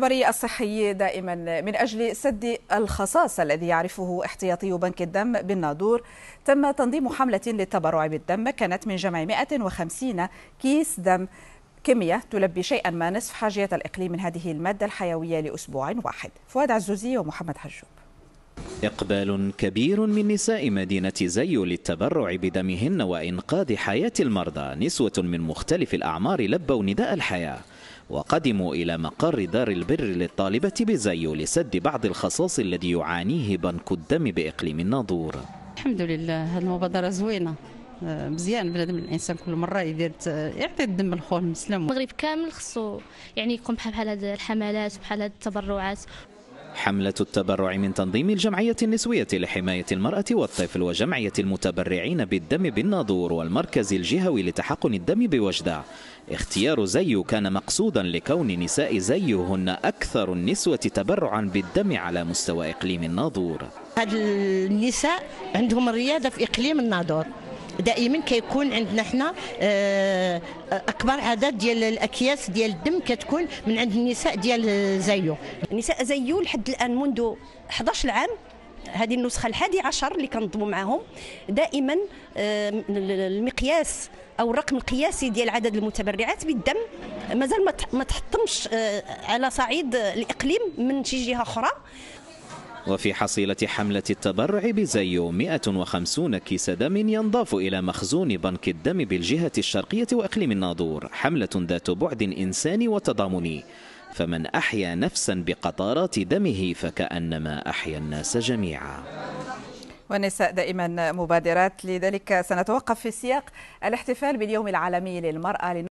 الخبري الصحي دائما من أجل سد الخصاص الذي يعرفه احتياطي بنك الدم بالنادور تم تنظيم حملة للتبرع بالدم مكنت من جمع 150 كيس دم كمية تلبي شيئا ما نصف حاجية الإقليم من هذه المادة الحيوية لأسبوع واحد فؤاد عزوزي ومحمد حجوب إقبال كبير من نساء مدينة زيو للتبرع بدمهن وإنقاذ حياة المرضى نسوة من مختلف الأعمار لبوا نداء الحياة وقدموا إلى مقر دار البر للطالبة بزيو لسد بعض الخصاص الذي يعانيه بنك الدم بإقليم الناظور الحمد لله هذه المبادرة زوينة آه، مزيان بنادم الانسان كل مره يدير يعطي الدم لخوه المسلم المغرب كامل خصو يعني يقوم بحال هذه الحملات وبحال هذه التبرعات حملة التبرع من تنظيم الجمعية النسوية لحماية المرأة والطفل وجمعية المتبرعين بالدم بالناظور والمركز الجهوي لتحقن الدم بوجدة اختيار زيو كان مقصودا لكون نساء زيو هن أكثر النسوة تبرعا بالدم على مستوى إقليم الناظور هاد النساء عندهم الريادة في إقليم الناظور دائما كيكون عندنا حنا آه، اكبر عدد ديال الاكياس ديال الدم كتكون من عند النساء ديال زيو نساء زيو لحد الان منذ 11 عام هذه النسخه الحادي عشر اللي كنضموا معاهم دائما آه، المقياس او الرقم القياسي ديال عدد المتبرعات بالدم مازال ما تحطمش آه، على صعيد الاقليم من شي جهه اخرى وفي حصيلة حملة التبرع بزيو 150 كيس دم ينضاف إلى مخزون بنك الدم بالجهة الشرقية وإقليم الناظور حملة ذات بعد إنساني وتضامني فمن أحيا نفسا بقطرات دمه فكأنما أحيا الناس جميعا والنساء دائما مبادرات لذلك سنتوقف في سياق الاحتفال باليوم العالمي للمرأة